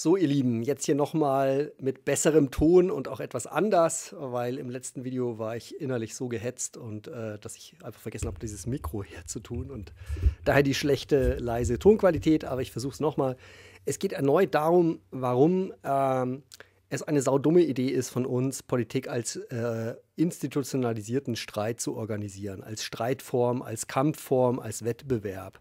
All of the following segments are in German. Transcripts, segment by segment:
So, ihr Lieben, jetzt hier nochmal mit besserem Ton und auch etwas anders, weil im letzten Video war ich innerlich so gehetzt und äh, dass ich einfach vergessen habe, dieses Mikro herzutun und daher die schlechte, leise Tonqualität, aber ich versuche es nochmal. Es geht erneut darum, warum ähm, es eine saudumme Idee ist von uns, Politik als äh, institutionalisierten Streit zu organisieren, als Streitform, als Kampfform, als Wettbewerb.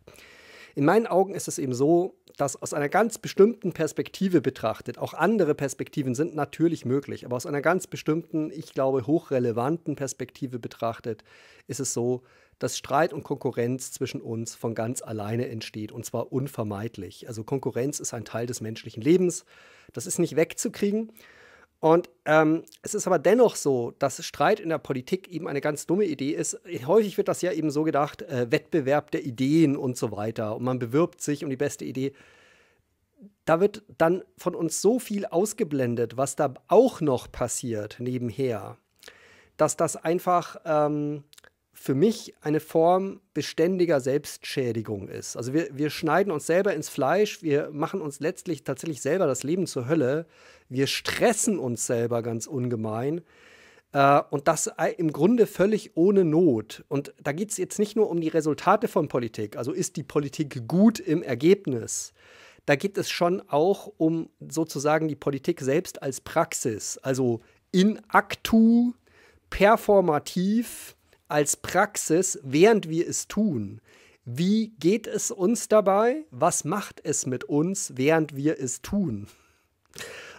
In meinen Augen ist es eben so, dass aus einer ganz bestimmten Perspektive betrachtet, auch andere Perspektiven sind natürlich möglich, aber aus einer ganz bestimmten, ich glaube, hochrelevanten Perspektive betrachtet, ist es so, dass Streit und Konkurrenz zwischen uns von ganz alleine entsteht und zwar unvermeidlich. Also Konkurrenz ist ein Teil des menschlichen Lebens. Das ist nicht wegzukriegen. Und ähm, es ist aber dennoch so, dass Streit in der Politik eben eine ganz dumme Idee ist. Häufig wird das ja eben so gedacht, äh, Wettbewerb der Ideen und so weiter. Und man bewirbt sich um die beste Idee. Da wird dann von uns so viel ausgeblendet, was da auch noch passiert nebenher, dass das einfach ähm, für mich eine Form beständiger Selbstschädigung ist. Also wir, wir schneiden uns selber ins Fleisch, wir machen uns letztlich tatsächlich selber das Leben zur Hölle, wir stressen uns selber ganz ungemein. Äh, und das im Grunde völlig ohne Not. Und da geht es jetzt nicht nur um die Resultate von Politik, also ist die Politik gut im Ergebnis. Da geht es schon auch um sozusagen die Politik selbst als Praxis, also in actu, performativ, als Praxis, während wir es tun. Wie geht es uns dabei? Was macht es mit uns, während wir es tun?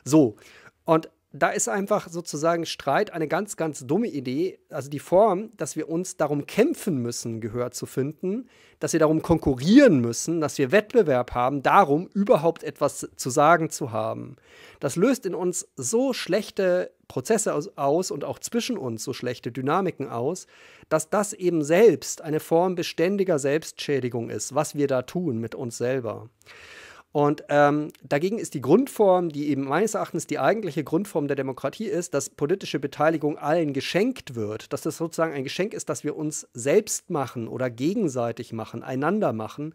So, und da ist einfach sozusagen Streit eine ganz, ganz dumme Idee. Also die Form, dass wir uns darum kämpfen müssen, Gehör zu finden, dass wir darum konkurrieren müssen, dass wir Wettbewerb haben, darum überhaupt etwas zu sagen zu haben. Das löst in uns so schlechte Prozesse aus, aus und auch zwischen uns so schlechte Dynamiken aus, dass das eben selbst eine Form beständiger Selbstschädigung ist, was wir da tun mit uns selber. Und ähm, dagegen ist die Grundform, die eben meines Erachtens die eigentliche Grundform der Demokratie ist, dass politische Beteiligung allen geschenkt wird, dass das sozusagen ein Geschenk ist, das wir uns selbst machen oder gegenseitig machen, einander machen,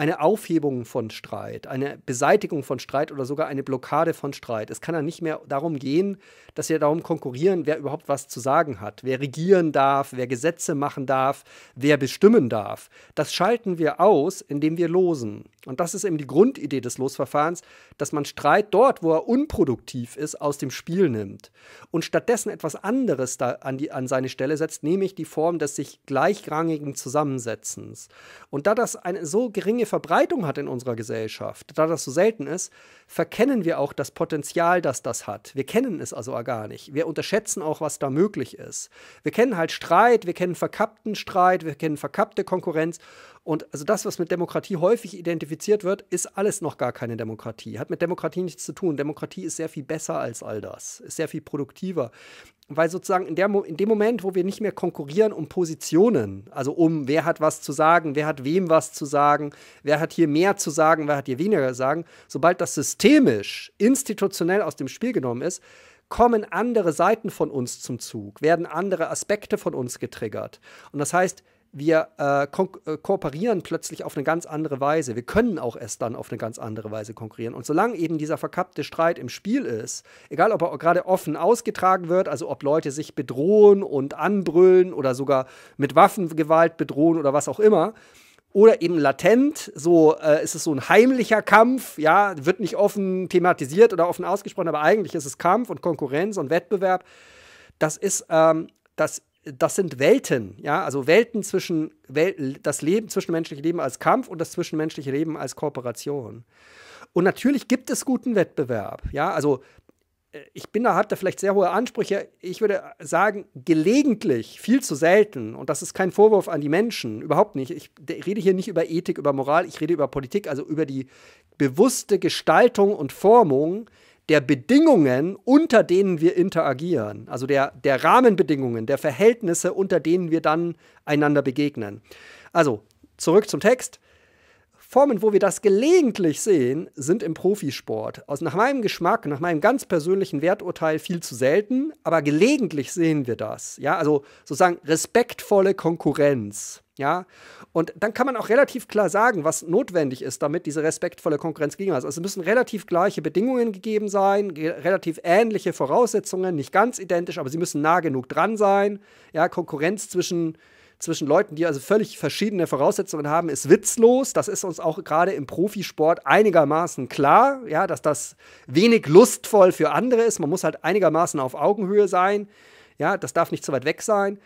eine Aufhebung von Streit, eine Beseitigung von Streit oder sogar eine Blockade von Streit. Es kann ja nicht mehr darum gehen, dass wir darum konkurrieren, wer überhaupt was zu sagen hat, wer regieren darf, wer Gesetze machen darf, wer bestimmen darf. Das schalten wir aus, indem wir losen. Und das ist eben die Grundidee des Losverfahrens, dass man Streit dort, wo er unproduktiv ist, aus dem Spiel nimmt und stattdessen etwas anderes da an, die, an seine Stelle setzt, nämlich die Form des sich gleichrangigen Zusammensetzens. Und da das eine so geringe Verbreitung hat in unserer Gesellschaft, da das so selten ist, verkennen wir auch das Potenzial, das das hat. Wir kennen es also gar nicht. Wir unterschätzen auch, was da möglich ist. Wir kennen halt Streit, wir kennen verkappten Streit, wir kennen verkappte Konkurrenz. Und also das, was mit Demokratie häufig identifiziert wird, ist alles noch gar keine Demokratie. Hat mit Demokratie nichts zu tun. Demokratie ist sehr viel besser als all das, ist sehr viel produktiver, weil sozusagen in, der, in dem Moment, wo wir nicht mehr konkurrieren um Positionen, also um wer hat was zu sagen, wer hat wem was zu sagen, wer hat hier mehr zu sagen, wer hat hier weniger zu sagen, sobald das systemisch, institutionell aus dem Spiel genommen ist, kommen andere Seiten von uns zum Zug, werden andere Aspekte von uns getriggert. Und das heißt, wir äh, ko äh, kooperieren plötzlich auf eine ganz andere Weise. Wir können auch erst dann auf eine ganz andere Weise konkurrieren. Und solange eben dieser verkappte Streit im Spiel ist, egal ob er gerade offen ausgetragen wird, also ob Leute sich bedrohen und anbrüllen oder sogar mit Waffengewalt bedrohen oder was auch immer, oder eben latent, so äh, ist es so ein heimlicher Kampf, ja, wird nicht offen thematisiert oder offen ausgesprochen, aber eigentlich ist es Kampf und Konkurrenz und Wettbewerb. Das ist, ähm, das das sind Welten, ja, also Welten zwischen Wel das Leben, zwischenmenschliche Leben als Kampf und das zwischenmenschliche Leben als Kooperation. Und natürlich gibt es guten Wettbewerb, ja, also äh, ich bin da, hatte vielleicht sehr hohe Ansprüche. Ich würde sagen, gelegentlich, viel zu selten. Und das ist kein Vorwurf an die Menschen, überhaupt nicht. Ich rede hier nicht über Ethik, über Moral, ich rede über Politik, also über die bewusste Gestaltung und Formung der Bedingungen, unter denen wir interagieren, also der, der Rahmenbedingungen, der Verhältnisse, unter denen wir dann einander begegnen. Also, zurück zum Text. Formen, wo wir das gelegentlich sehen, sind im Profisport. Aus, nach meinem Geschmack, nach meinem ganz persönlichen Werturteil viel zu selten, aber gelegentlich sehen wir das. Ja, also sozusagen respektvolle Konkurrenz. Ja, und dann kann man auch relativ klar sagen, was notwendig ist, damit diese respektvolle Konkurrenz ist. Also es müssen relativ gleiche Bedingungen gegeben sein, relativ ähnliche Voraussetzungen, nicht ganz identisch, aber sie müssen nah genug dran sein. Ja, Konkurrenz zwischen, zwischen Leuten, die also völlig verschiedene Voraussetzungen haben, ist witzlos. Das ist uns auch gerade im Profisport einigermaßen klar, ja, dass das wenig lustvoll für andere ist. Man muss halt einigermaßen auf Augenhöhe sein. Ja, das darf nicht zu weit weg sein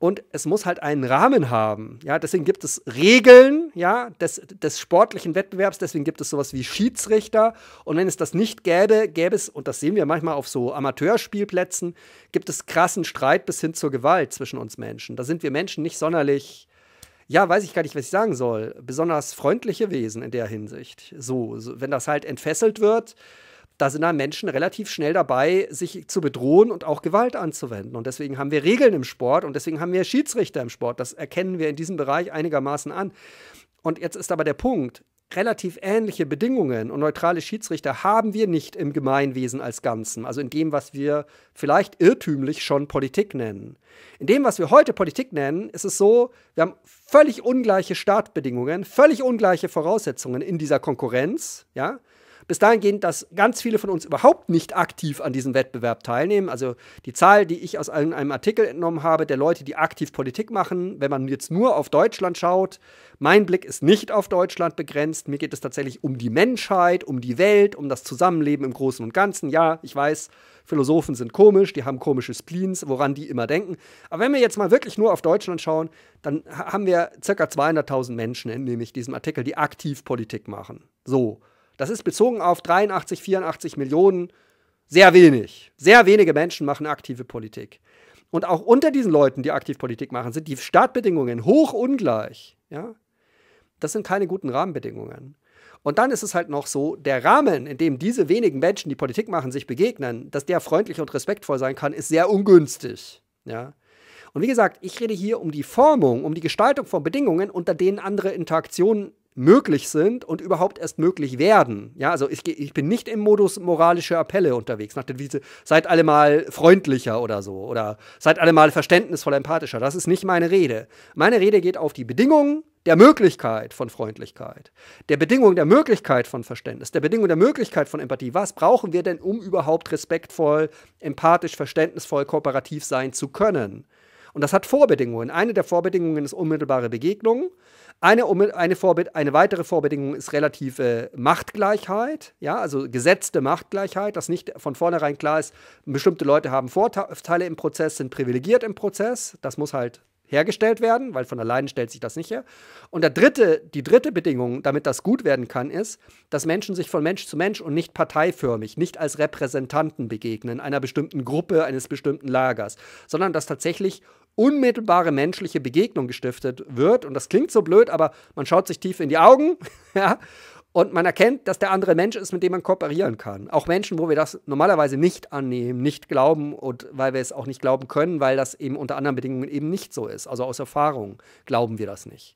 und es muss halt einen Rahmen haben. Ja, deswegen gibt es Regeln, ja, des, des sportlichen Wettbewerbs, deswegen gibt es sowas wie Schiedsrichter und wenn es das nicht gäbe, gäbe es und das sehen wir manchmal auf so Amateurspielplätzen, gibt es krassen Streit bis hin zur Gewalt zwischen uns Menschen. Da sind wir Menschen nicht sonderlich ja, weiß ich gar nicht, was ich sagen soll, besonders freundliche Wesen in der Hinsicht. So, so wenn das halt entfesselt wird, da sind dann Menschen relativ schnell dabei, sich zu bedrohen und auch Gewalt anzuwenden. Und deswegen haben wir Regeln im Sport und deswegen haben wir Schiedsrichter im Sport. Das erkennen wir in diesem Bereich einigermaßen an. Und jetzt ist aber der Punkt, relativ ähnliche Bedingungen und neutrale Schiedsrichter haben wir nicht im Gemeinwesen als Ganzen, also in dem, was wir vielleicht irrtümlich schon Politik nennen. In dem, was wir heute Politik nennen, ist es so, wir haben völlig ungleiche Startbedingungen, völlig ungleiche Voraussetzungen in dieser Konkurrenz, ja, bis dahin dahingehend, dass ganz viele von uns überhaupt nicht aktiv an diesem Wettbewerb teilnehmen. Also die Zahl, die ich aus einem, Artikel entnommen habe, der Leute, die aktiv Politik machen, wenn man jetzt nur auf Deutschland schaut, mein Blick ist nicht auf Deutschland begrenzt. Mir geht es tatsächlich um die Menschheit, um die Welt, um das Zusammenleben im Großen und Ganzen. Ja, ich weiß, Philosophen sind komisch, die haben komische Spleens, woran die immer denken. Aber wenn wir jetzt mal wirklich nur auf Deutschland schauen, dann haben wir ca. 200.000 Menschen, entnehme ich diesem Artikel, die aktiv Politik machen. So. Das ist bezogen auf 83, 84 Millionen sehr wenig. Sehr wenige Menschen machen aktive Politik. Und auch unter diesen Leuten, die aktiv Politik machen, sind die Startbedingungen hoch ungleich. Ja? Das sind keine guten Rahmenbedingungen. Und dann ist es halt noch so, der Rahmen, in dem diese wenigen Menschen, die Politik machen, sich begegnen, dass der freundlich und respektvoll sein kann, ist sehr ungünstig. Ja? Und wie gesagt, ich rede hier um die Formung, um die Gestaltung von Bedingungen, unter denen andere Interaktionen möglich sind und überhaupt erst möglich werden. Ja, also ich, ich bin nicht im Modus moralische Appelle unterwegs, nach der Devise, seid alle mal freundlicher oder so oder seid alle mal verständnisvoll empathischer. Das ist nicht meine Rede. Meine Rede geht auf die Bedingungen der Möglichkeit von Freundlichkeit, der Bedingung der Möglichkeit von Verständnis, der Bedingung der Möglichkeit von Empathie. Was brauchen wir denn, um überhaupt respektvoll, empathisch, verständnisvoll, kooperativ sein zu können? Und das hat Vorbedingungen. Eine der Vorbedingungen ist unmittelbare Begegnung. Eine, eine, Vorbe eine weitere Vorbedingung ist relative äh, Machtgleichheit, ja, also gesetzte Machtgleichheit, dass nicht von vornherein klar ist, bestimmte Leute haben Vorteile im Prozess, sind privilegiert im Prozess. Das muss halt hergestellt werden, weil von alleine stellt sich das nicht her. Und der dritte, die dritte Bedingung, damit das gut werden kann, ist, dass Menschen sich von Mensch zu Mensch und nicht parteiförmig, nicht als Repräsentanten begegnen einer bestimmten Gruppe, eines bestimmten Lagers, sondern dass tatsächlich unmittelbare menschliche Begegnung gestiftet wird. Und das klingt so blöd, aber man schaut sich tief in die Augen ja, und man erkennt, dass der andere Mensch ist, mit dem man kooperieren kann. Auch Menschen, wo wir das normalerweise nicht annehmen, nicht glauben und weil wir es auch nicht glauben können, weil das eben unter anderen Bedingungen eben nicht so ist. Also aus Erfahrung glauben wir das nicht.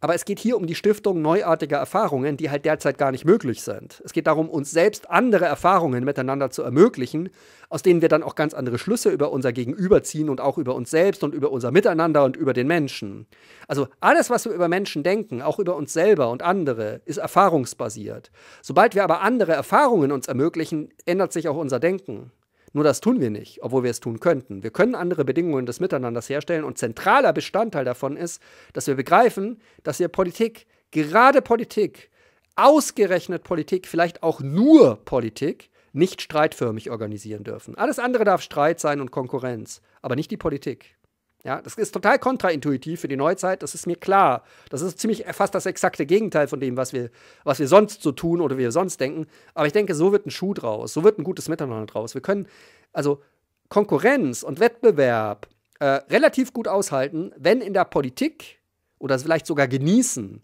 Aber es geht hier um die Stiftung neuartiger Erfahrungen, die halt derzeit gar nicht möglich sind. Es geht darum, uns selbst andere Erfahrungen miteinander zu ermöglichen, aus denen wir dann auch ganz andere Schlüsse über unser Gegenüber ziehen und auch über uns selbst und über unser Miteinander und über den Menschen. Also alles, was wir über Menschen denken, auch über uns selber und andere, ist erfahrungsbasiert. Sobald wir aber andere Erfahrungen uns ermöglichen, ändert sich auch unser Denken. Nur das tun wir nicht, obwohl wir es tun könnten. Wir können andere Bedingungen des Miteinanders herstellen und zentraler Bestandteil davon ist, dass wir begreifen, dass wir Politik, gerade Politik, ausgerechnet Politik, vielleicht auch nur Politik, nicht streitförmig organisieren dürfen. Alles andere darf Streit sein und Konkurrenz, aber nicht die Politik. Ja, das ist total kontraintuitiv für die Neuzeit, das ist mir klar. Das ist ziemlich äh, fast das exakte Gegenteil von dem, was wir, was wir sonst so tun oder wir sonst denken. Aber ich denke, so wird ein Schuh draus, so wird ein gutes Miteinander draus. Wir können also Konkurrenz und Wettbewerb äh, relativ gut aushalten, wenn in der Politik oder vielleicht sogar genießen,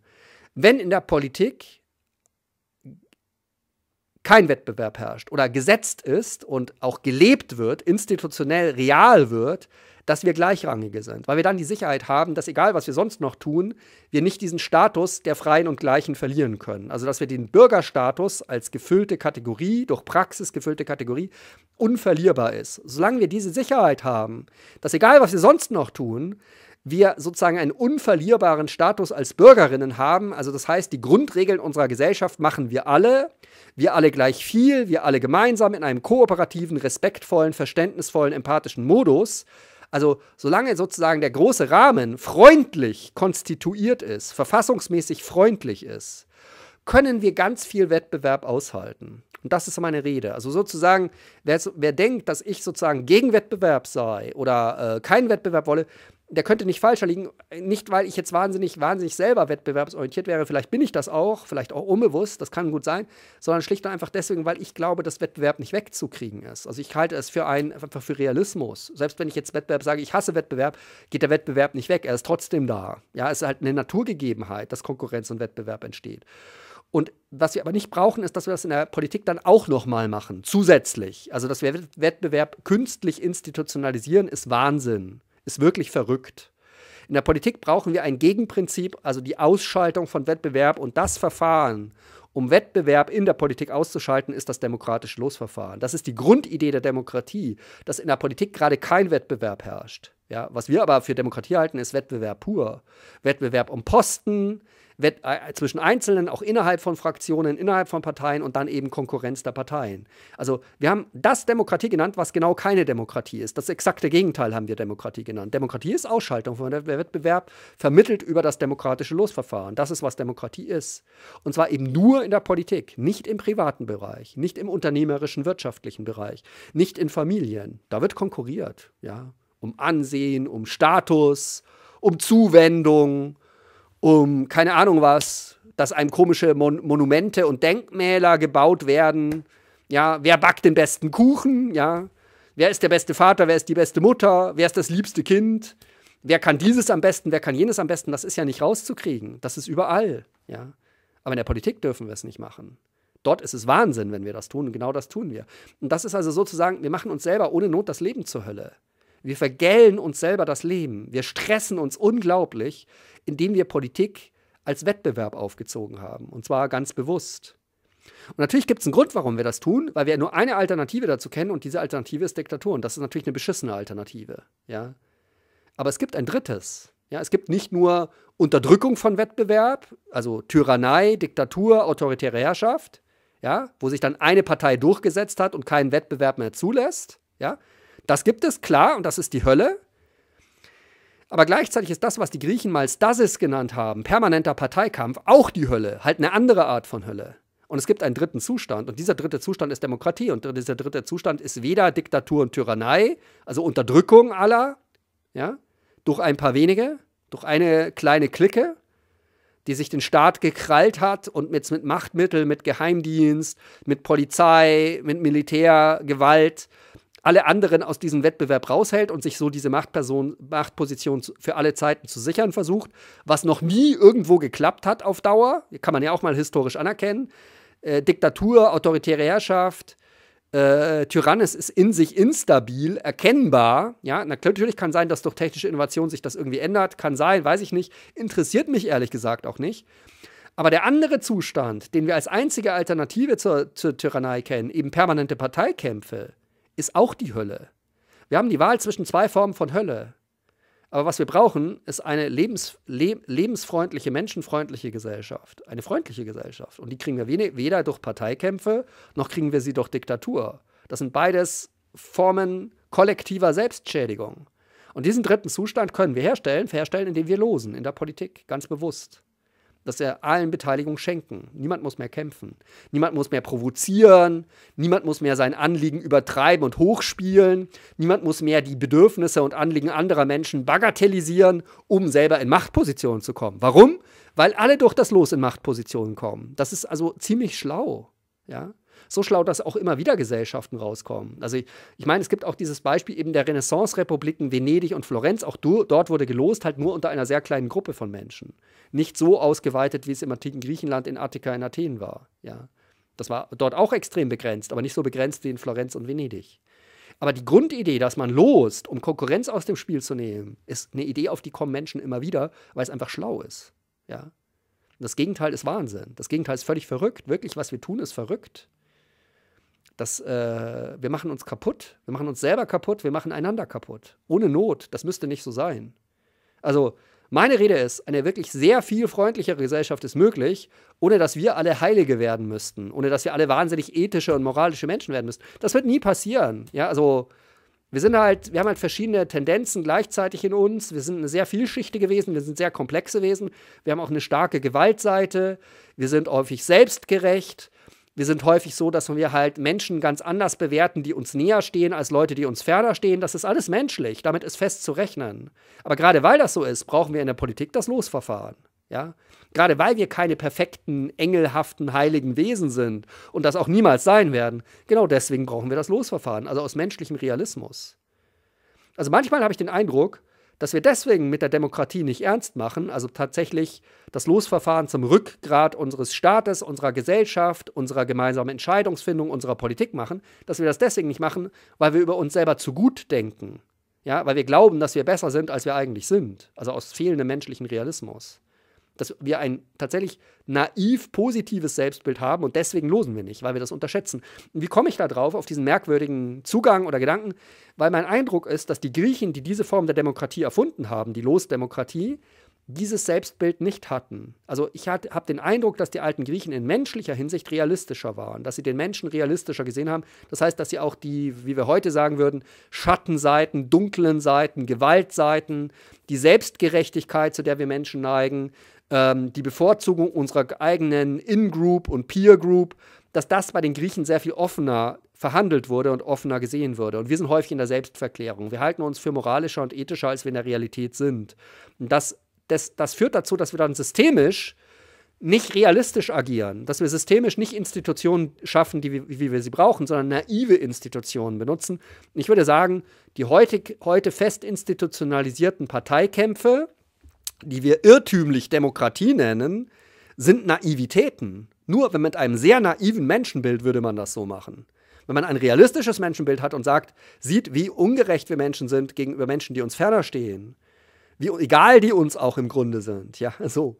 wenn in der Politik kein Wettbewerb herrscht oder gesetzt ist und auch gelebt wird, institutionell real wird, dass wir Gleichrangige sind, weil wir dann die Sicherheit haben, dass egal was wir sonst noch tun, wir nicht diesen Status der Freien und Gleichen verlieren können. Also dass wir den Bürgerstatus als gefüllte Kategorie, durch Praxis gefüllte Kategorie, unverlierbar ist. Solange wir diese Sicherheit haben, dass egal was wir sonst noch tun, wir sozusagen einen unverlierbaren Status als Bürgerinnen haben. Also das heißt, die Grundregeln unserer Gesellschaft machen wir alle, wir alle gleich viel, wir alle gemeinsam in einem kooperativen, respektvollen, verständnisvollen, empathischen Modus. Also solange sozusagen der große Rahmen freundlich konstituiert ist, verfassungsmäßig freundlich ist, können wir ganz viel Wettbewerb aushalten. Und das ist meine Rede. Also sozusagen, wer, wer denkt, dass ich sozusagen gegen Wettbewerb sei oder äh, keinen Wettbewerb wolle, der könnte nicht falscher liegen. Nicht, weil ich jetzt wahnsinnig, wahnsinnig selber wettbewerbsorientiert wäre. Vielleicht bin ich das auch, vielleicht auch unbewusst, das kann gut sein, sondern schlicht und einfach deswegen, weil ich glaube, dass Wettbewerb nicht wegzukriegen ist. Also ich halte es für ein, einfach für Realismus. Selbst wenn ich jetzt Wettbewerb sage, ich hasse Wettbewerb, geht der Wettbewerb nicht weg. Er ist trotzdem da. Ja, es ist halt eine Naturgegebenheit, dass Konkurrenz und Wettbewerb entsteht. Und was wir aber nicht brauchen, ist, dass wir das in der Politik dann auch nochmal machen, zusätzlich. Also, dass wir Wettbewerb künstlich institutionalisieren, ist Wahnsinn ist wirklich verrückt. In der Politik brauchen wir ein Gegenprinzip, also die Ausschaltung von Wettbewerb und das Verfahren, um Wettbewerb in der Politik auszuschalten, ist das demokratische Losverfahren. Das ist die Grundidee der Demokratie, dass in der Politik gerade kein Wettbewerb herrscht. Ja, was wir aber für Demokratie halten, ist Wettbewerb pur. Wettbewerb um Posten, äh, zwischen Einzelnen, auch innerhalb von Fraktionen, innerhalb von Parteien und dann eben Konkurrenz der Parteien. Also wir haben das Demokratie genannt, was genau keine Demokratie ist. Das exakte Gegenteil haben wir Demokratie genannt. Demokratie ist Ausschaltung von der Wettbewerb, vermittelt über das demokratische Losverfahren. Das ist, was Demokratie ist. Und zwar eben nur in der Politik, nicht im privaten Bereich, nicht im unternehmerischen, wirtschaftlichen Bereich, nicht in Familien. Da wird konkurriert, ja, um Ansehen, um Status, um Zuwendung um, keine Ahnung was, dass einem komische Mon Monumente und Denkmäler gebaut werden. Ja, wer backt den besten Kuchen? Ja, wer ist der beste Vater? Wer ist die beste Mutter? Wer ist das liebste Kind? Wer kann dieses am besten? Wer kann jenes am besten? Das ist ja nicht rauszukriegen. Das ist überall. Ja, aber in der Politik dürfen wir es nicht machen. Dort ist es Wahnsinn, wenn wir das tun. Und genau das tun wir. Und das ist also sozusagen, wir machen uns selber ohne Not das Leben zur Hölle. Wir vergällen uns selber das Leben. Wir stressen uns unglaublich, indem wir Politik als Wettbewerb aufgezogen haben. Und zwar ganz bewusst. Und natürlich gibt es einen Grund, warum wir das tun, weil wir nur eine Alternative dazu kennen und diese Alternative ist Diktatur. Und das ist natürlich eine beschissene Alternative. Ja? Aber es gibt ein drittes. Ja? Es gibt nicht nur Unterdrückung von Wettbewerb, also Tyrannei, Diktatur, autoritäre Herrschaft, ja? wo sich dann eine Partei durchgesetzt hat und keinen Wettbewerb mehr zulässt. Ja? Das gibt es, klar, und das ist die Hölle. Aber gleichzeitig ist das, was die Griechen mal Stasis genannt haben, permanenter Parteikampf, auch die Hölle, halt eine andere Art von Hölle. Und es gibt einen dritten Zustand. Und dieser dritte Zustand ist Demokratie. Und dieser dritte Zustand ist weder Diktatur und Tyrannei, also Unterdrückung aller, ja, durch ein paar wenige, durch eine kleine Clique, die sich den Staat gekrallt hat und mit, mit Machtmitteln, mit Geheimdienst, mit Polizei, mit Militärgewalt Gewalt alle anderen aus diesem Wettbewerb raushält und sich so diese Machtperson, Machtposition für alle Zeiten zu sichern versucht, was noch nie irgendwo geklappt hat auf Dauer, kann man ja auch mal historisch anerkennen. Äh, Diktatur, autoritäre Herrschaft, äh, Tyrannis ist in sich instabil, erkennbar. Ja, natürlich kann sein, dass durch technische Innovation sich das irgendwie ändert. Kann sein, weiß ich nicht. Interessiert mich ehrlich gesagt auch nicht. Aber der andere Zustand, den wir als einzige Alternative zur, zur Tyrannei kennen, eben permanente Parteikämpfe, ist auch die Hölle. Wir haben die Wahl zwischen zwei Formen von Hölle. Aber was wir brauchen, ist eine lebens, le lebensfreundliche, menschenfreundliche Gesellschaft, eine freundliche Gesellschaft. Und die kriegen wir weder durch Parteikämpfe, noch kriegen wir sie durch Diktatur. Das sind beides Formen kollektiver Selbstschädigung. Und diesen dritten Zustand können wir herstellen, herstellen, indem wir losen in der Politik, ganz bewusst dass wir allen Beteiligung schenken. Niemand muss mehr kämpfen. Niemand muss mehr provozieren. Niemand muss mehr sein Anliegen übertreiben und hochspielen. Niemand muss mehr die Bedürfnisse und Anliegen anderer Menschen bagatellisieren, um selber in Machtpositionen zu kommen. Warum? Weil alle durch das Los in Machtpositionen kommen. Das ist also ziemlich schlau. Ja? So schlau, dass auch immer wieder Gesellschaften rauskommen. Also ich, ich meine, es gibt auch dieses Beispiel eben der Renaissance-Republiken Venedig und Florenz. Auch do, dort wurde gelost, halt nur unter einer sehr kleinen Gruppe von Menschen. Nicht so ausgeweitet, wie es im antiken Griechenland, in Attika, in Athen war. Ja. Das war dort auch extrem begrenzt, aber nicht so begrenzt wie in Florenz und Venedig. Aber die Grundidee, dass man lost, um Konkurrenz aus dem Spiel zu nehmen, ist eine Idee, auf die kommen Menschen immer wieder, weil es einfach schlau ist. Ja. das Gegenteil ist Wahnsinn. Das Gegenteil ist völlig verrückt. Wirklich, was wir tun, ist verrückt. Das, äh, wir machen uns kaputt, wir machen uns selber kaputt, wir machen einander kaputt. Ohne Not, das müsste nicht so sein. Also, meine Rede ist, eine wirklich sehr viel freundlichere Gesellschaft ist möglich, ohne dass wir alle Heilige werden müssten, ohne dass wir alle wahnsinnig ethische und moralische Menschen werden müssten. Das wird nie passieren. Ja, also wir sind halt, wir haben halt verschiedene Tendenzen gleichzeitig in uns. Wir sind eine sehr vielschichtige Wesen, wir sind sehr komplexe Wesen. Wir haben auch eine starke Gewaltseite. Wir sind häufig selbstgerecht. Wir sind häufig so, dass wir halt Menschen ganz anders bewerten, die uns näher stehen, als Leute, die uns ferner stehen. Das ist alles menschlich. Damit ist fest zu rechnen. Aber gerade weil das so ist, brauchen wir in der Politik das Losverfahren. Ja? Gerade weil wir keine perfekten, engelhaften, heiligen Wesen sind und das auch niemals sein werden, genau deswegen brauchen wir das Losverfahren, also aus menschlichem Realismus. Also manchmal habe ich den Eindruck, dass wir deswegen mit der Demokratie nicht ernst machen, also tatsächlich das Losverfahren zum Rückgrat unseres Staates, unserer Gesellschaft, unserer gemeinsamen Entscheidungsfindung, unserer Politik machen, dass wir das deswegen nicht machen, weil wir über uns selber zu gut denken. Ja, weil wir glauben, dass wir besser sind, als wir eigentlich sind. Also aus fehlendem menschlichen Realismus dass wir ein tatsächlich naiv positives Selbstbild haben und deswegen losen wir nicht, weil wir das unterschätzen. Und wie komme ich da drauf, auf diesen merkwürdigen Zugang oder Gedanken? Weil mein Eindruck ist, dass die Griechen, die diese Form der Demokratie erfunden haben, die Losdemokratie, dieses Selbstbild nicht hatten. Also ich habe den Eindruck, dass die alten Griechen in menschlicher Hinsicht realistischer waren, dass sie den Menschen realistischer gesehen haben. Das heißt, dass sie auch die, wie wir heute sagen würden, Schattenseiten, dunklen Seiten, Gewaltseiten, die Selbstgerechtigkeit, zu der wir Menschen neigen, ähm, die Bevorzugung unserer eigenen In-Group und Peer-Group, dass das bei den Griechen sehr viel offener verhandelt wurde und offener gesehen wurde. Und wir sind häufig in der Selbstverklärung. Wir halten uns für moralischer und ethischer, als wir in der Realität sind. Und das das, das führt dazu, dass wir dann systemisch nicht realistisch agieren, dass wir systemisch nicht Institutionen schaffen, die, wir, wie wir sie brauchen, sondern naive Institutionen benutzen. ich würde sagen, die heutig, heute fest institutionalisierten Parteikämpfe, die wir irrtümlich Demokratie nennen, sind Naivitäten. Nur wenn mit einem sehr naiven Menschenbild würde man das so machen. Wenn man ein realistisches Menschenbild hat und sagt, sieht, wie ungerecht wir Menschen sind gegenüber Menschen, die uns ferner stehen, wie egal die uns auch im Grunde sind. Ja, so.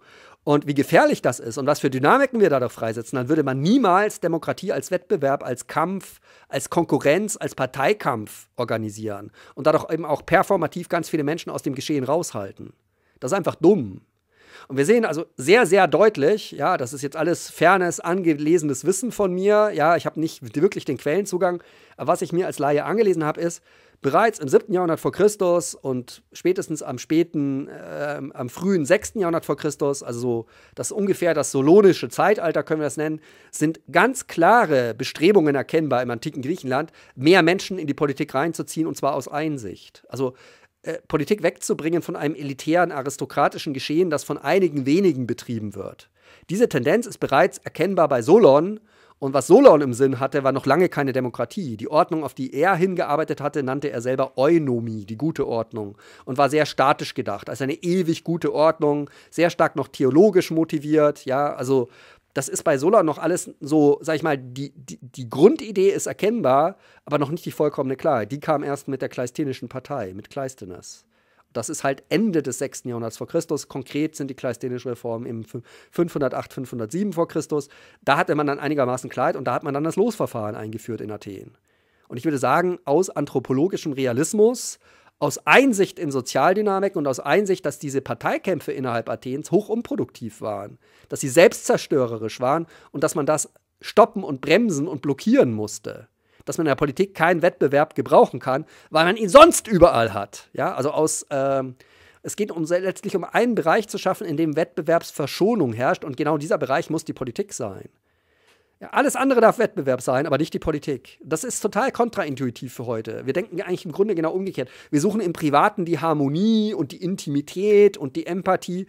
Und wie gefährlich das ist und was für Dynamiken wir dadurch freisetzen, dann würde man niemals Demokratie als Wettbewerb, als Kampf, als Konkurrenz, als Parteikampf organisieren und dadurch eben auch performativ ganz viele Menschen aus dem Geschehen raushalten. Das ist einfach dumm. Und wir sehen also sehr, sehr deutlich, ja, das ist jetzt alles fernes, angelesenes Wissen von mir, ja, ich habe nicht wirklich den Quellenzugang, aber was ich mir als Laie angelesen habe, ist, Bereits im 7. Jahrhundert vor Christus und spätestens am späten, äh, am frühen 6. Jahrhundert vor Christus, also so das ungefähr das solonische Zeitalter können wir das nennen, sind ganz klare Bestrebungen erkennbar im antiken Griechenland, mehr Menschen in die Politik reinzuziehen und zwar aus Einsicht. Also äh, Politik wegzubringen von einem elitären, aristokratischen Geschehen, das von einigen wenigen betrieben wird. Diese Tendenz ist bereits erkennbar bei Solon und was Solon im Sinn hatte, war noch lange keine Demokratie. Die Ordnung, auf die er hingearbeitet hatte, nannte er selber Eunomie, die gute Ordnung, und war sehr statisch gedacht, als eine ewig gute Ordnung, sehr stark noch theologisch motiviert. Ja, also das ist bei Solon noch alles so, sag ich mal, die, die, die Grundidee ist erkennbar, aber noch nicht die vollkommene Klarheit. Die kam erst mit der kleistinischen Partei, mit Kleistenes. Das ist halt Ende des 6. Jahrhunderts vor Christus. Konkret sind die kleistenische Reformen im 508, 507 vor Christus. Da hatte man dann einigermaßen Kleid und da hat man dann das Losverfahren eingeführt in Athen. Und ich würde sagen, aus anthropologischem Realismus, aus Einsicht in Sozialdynamik und aus Einsicht, dass diese Parteikämpfe innerhalb Athens hoch unproduktiv waren, dass sie selbstzerstörerisch waren und dass man das stoppen und bremsen und blockieren musste dass man in der Politik keinen Wettbewerb gebrauchen kann, weil man ihn sonst überall hat. Ja, also aus. Ähm, es geht um, letztlich um einen Bereich zu schaffen, in dem Wettbewerbsverschonung herrscht. Und genau dieser Bereich muss die Politik sein. Ja, alles andere darf Wettbewerb sein, aber nicht die Politik. Das ist total kontraintuitiv für heute. Wir denken eigentlich im Grunde genau umgekehrt. Wir suchen im Privaten die Harmonie und die Intimität und die Empathie.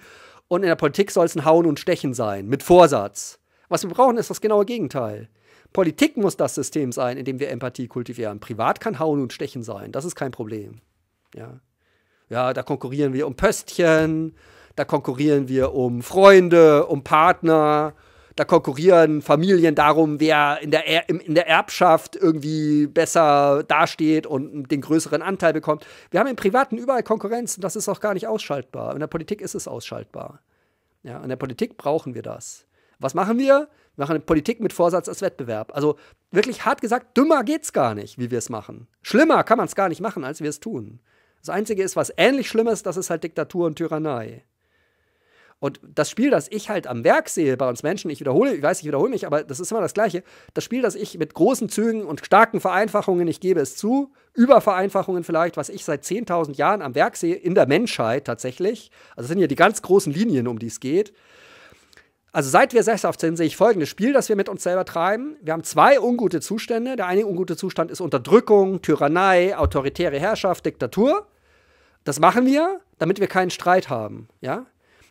Und in der Politik soll es ein Hauen und Stechen sein, mit Vorsatz. Was wir brauchen, ist das genaue Gegenteil. Politik muss das System sein, in dem wir Empathie kultivieren. Privat kann Hauen und Stechen sein, das ist kein Problem. Ja, ja da konkurrieren wir um Pöstchen, da konkurrieren wir um Freunde, um Partner, da konkurrieren Familien darum, wer in der, er in der Erbschaft irgendwie besser dasteht und den größeren Anteil bekommt. Wir haben im Privaten überall Konkurrenz und das ist auch gar nicht ausschaltbar. In der Politik ist es ausschaltbar. Ja, in der Politik brauchen wir das. Was machen wir? machen Politik mit Vorsatz als Wettbewerb. Also wirklich hart gesagt, dümmer geht's gar nicht, wie wir es machen. Schlimmer kann man es gar nicht machen, als wir es tun. Das Einzige ist, was ähnlich Schlimmes, das ist halt Diktatur und Tyrannei. Und das Spiel, das ich halt am Werk sehe bei uns Menschen, ich wiederhole, ich weiß, ich wiederhole mich, aber das ist immer das Gleiche. Das Spiel, das ich mit großen Zügen und starken Vereinfachungen, ich gebe es zu, Übervereinfachungen vielleicht, was ich seit 10.000 Jahren am Werk sehe, in der Menschheit tatsächlich. Also das sind ja die ganz großen Linien, um die es geht. Also seit wir sesshaft sind, sehe ich folgendes Spiel, das wir mit uns selber treiben. Wir haben zwei ungute Zustände. Der eine ungute Zustand ist Unterdrückung, Tyrannei, autoritäre Herrschaft, Diktatur. Das machen wir, damit wir keinen Streit haben. Ja?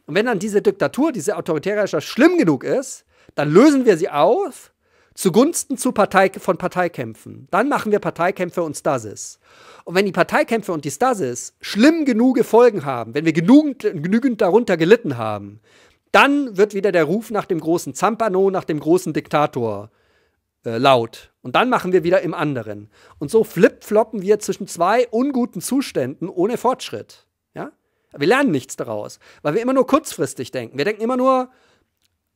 Und wenn dann diese Diktatur, diese autoritäre Herrschaft schlimm genug ist, dann lösen wir sie auf zugunsten zu Partei, von Parteikämpfen. Dann machen wir Parteikämpfe und Stasis. Und wenn die Parteikämpfe und die Stasis schlimm genug Folgen haben, wenn wir genügend, genügend darunter gelitten haben, dann wird wieder der Ruf nach dem großen Zampano, nach dem großen Diktator äh, laut. Und dann machen wir wieder im anderen. Und so flip-floppen wir zwischen zwei unguten Zuständen ohne Fortschritt. Ja? Wir lernen nichts daraus, weil wir immer nur kurzfristig denken. Wir denken immer nur,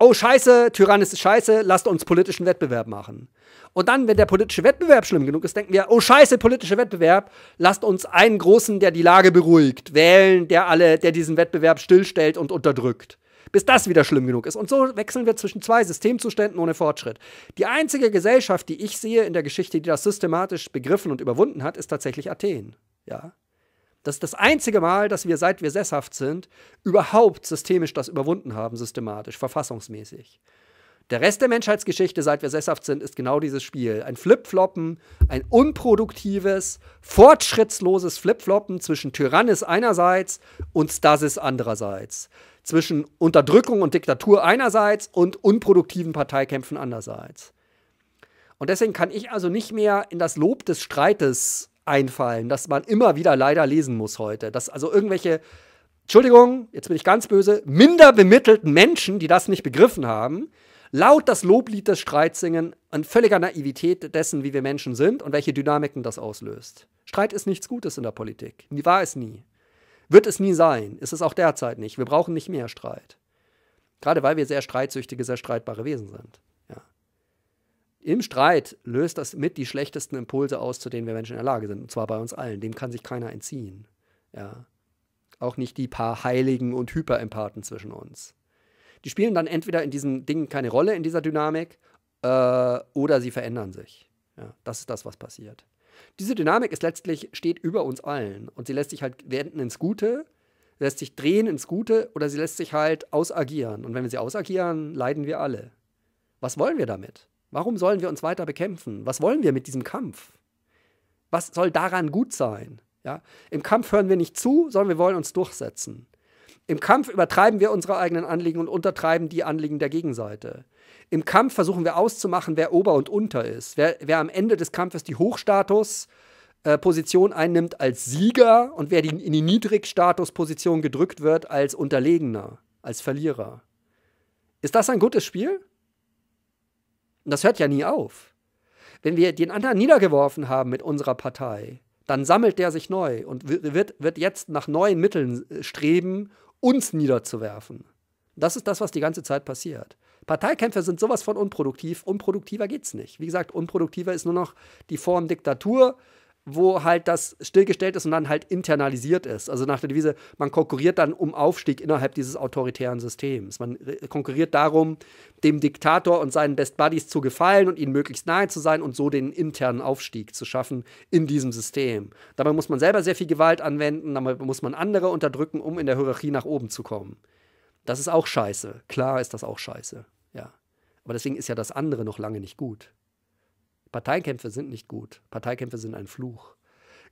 oh scheiße, Tyrann ist scheiße, lasst uns politischen Wettbewerb machen. Und dann, wenn der politische Wettbewerb schlimm genug ist, denken wir, oh scheiße, politischer Wettbewerb, lasst uns einen Großen, der die Lage beruhigt, wählen, der alle, der diesen Wettbewerb stillstellt und unterdrückt bis das wieder schlimm genug ist. Und so wechseln wir zwischen zwei Systemzuständen ohne Fortschritt. Die einzige Gesellschaft, die ich sehe in der Geschichte, die das systematisch begriffen und überwunden hat, ist tatsächlich Athen. Ja. Das ist das einzige Mal, dass wir, seit wir sesshaft sind, überhaupt systemisch das überwunden haben, systematisch, verfassungsmäßig. Der Rest der Menschheitsgeschichte, seit wir sesshaft sind, ist genau dieses Spiel. Ein Flipfloppen, ein unproduktives, fortschrittsloses Flipfloppen zwischen Tyrannis einerseits und Stasis andererseits. Zwischen Unterdrückung und Diktatur einerseits und unproduktiven Parteikämpfen andererseits. Und deswegen kann ich also nicht mehr in das Lob des Streites einfallen, das man immer wieder leider lesen muss heute. Dass also irgendwelche, Entschuldigung, jetzt bin ich ganz böse, minder bemittelten Menschen, die das nicht begriffen haben, laut das Loblied des Streits singen, an völliger Naivität dessen, wie wir Menschen sind und welche Dynamiken das auslöst. Streit ist nichts Gutes in der Politik. war es nie. Wird es nie sein. Ist es auch derzeit nicht. Wir brauchen nicht mehr Streit. Gerade weil wir sehr streitsüchtige, sehr streitbare Wesen sind. Ja. Im Streit löst das mit die schlechtesten Impulse aus, zu denen wir Menschen in der Lage sind. Und zwar bei uns allen. Dem kann sich keiner entziehen. Ja. Auch nicht die paar Heiligen und Hyperempathen zwischen uns. Die spielen dann entweder in diesen Dingen keine Rolle, in dieser Dynamik, äh, oder sie verändern sich. Ja, das ist das, was passiert. Diese Dynamik ist letztlich, steht über uns allen und sie lässt sich halt wenden ins Gute, lässt sich drehen ins Gute oder sie lässt sich halt ausagieren. Und wenn wir sie ausagieren, leiden wir alle. Was wollen wir damit? Warum sollen wir uns weiter bekämpfen? Was wollen wir mit diesem Kampf? Was soll daran gut sein? Ja? Im Kampf hören wir nicht zu, sondern wir wollen uns durchsetzen. Im Kampf übertreiben wir unsere eigenen Anliegen und untertreiben die Anliegen der Gegenseite. Im Kampf versuchen wir auszumachen, wer ober und unter ist, wer, wer am Ende des Kampfes die Hochstatusposition äh, einnimmt als Sieger und wer die, in die Niedrigstatusposition gedrückt wird als Unterlegener, als Verlierer. Ist das ein gutes Spiel? Und das hört ja nie auf. Wenn wir den anderen niedergeworfen haben mit unserer Partei, dann sammelt der sich neu und wird, wird jetzt nach neuen Mitteln äh, streben, uns niederzuwerfen. Das ist das, was die ganze Zeit passiert. Parteikämpfe sind sowas von unproduktiv. Unproduktiver geht es nicht. Wie gesagt, unproduktiver ist nur noch die Form Diktatur, wo halt das stillgestellt ist und dann halt internalisiert ist. Also nach der Devise, man konkurriert dann um Aufstieg innerhalb dieses autoritären Systems. Man konkurriert darum, dem Diktator und seinen Best Buddies zu gefallen und ihnen möglichst nahe zu sein und so den internen Aufstieg zu schaffen in diesem System. Dabei muss man selber sehr viel Gewalt anwenden, dabei muss man andere unterdrücken, um in der Hierarchie nach oben zu kommen. Das ist auch scheiße. Klar ist das auch scheiße. Ja. Aber deswegen ist ja das andere noch lange nicht gut. Parteikämpfe sind nicht gut. Parteikämpfe sind ein Fluch.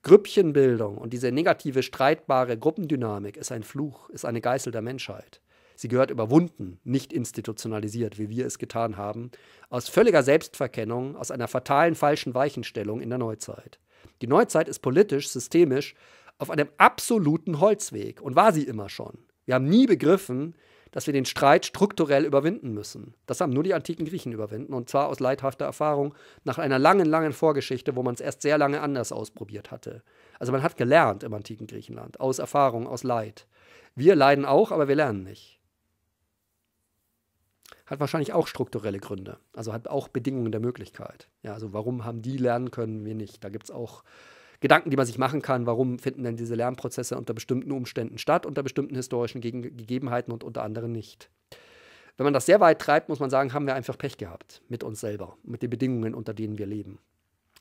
Grüppchenbildung und diese negative, streitbare Gruppendynamik ist ein Fluch, ist eine Geißel der Menschheit. Sie gehört überwunden, nicht institutionalisiert, wie wir es getan haben, aus völliger Selbstverkennung, aus einer fatalen falschen Weichenstellung in der Neuzeit. Die Neuzeit ist politisch, systemisch auf einem absoluten Holzweg und war sie immer schon. Wir haben nie begriffen, dass wir den Streit strukturell überwinden müssen. Das haben nur die antiken Griechen überwinden und zwar aus leidhafter Erfahrung nach einer langen, langen Vorgeschichte, wo man es erst sehr lange anders ausprobiert hatte. Also man hat gelernt im antiken Griechenland, aus Erfahrung, aus Leid. Wir leiden auch, aber wir lernen nicht. Hat wahrscheinlich auch strukturelle Gründe, also hat auch Bedingungen der Möglichkeit. Ja, also warum haben die lernen können, wir nicht? Da gibt es auch Gedanken, die man sich machen kann, warum finden denn diese Lernprozesse unter bestimmten Umständen statt, unter bestimmten historischen Gegen Gegebenheiten und unter anderem nicht. Wenn man das sehr weit treibt, muss man sagen, haben wir einfach Pech gehabt mit uns selber, mit den Bedingungen, unter denen wir leben,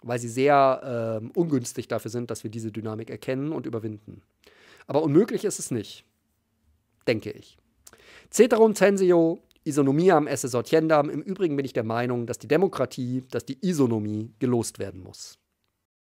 weil sie sehr äh, ungünstig dafür sind, dass wir diese Dynamik erkennen und überwinden. Aber unmöglich ist es nicht, denke ich. Ceterum censio Isonomiam esse sortiendam. Im Übrigen bin ich der Meinung, dass die Demokratie, dass die Isonomie gelost werden muss.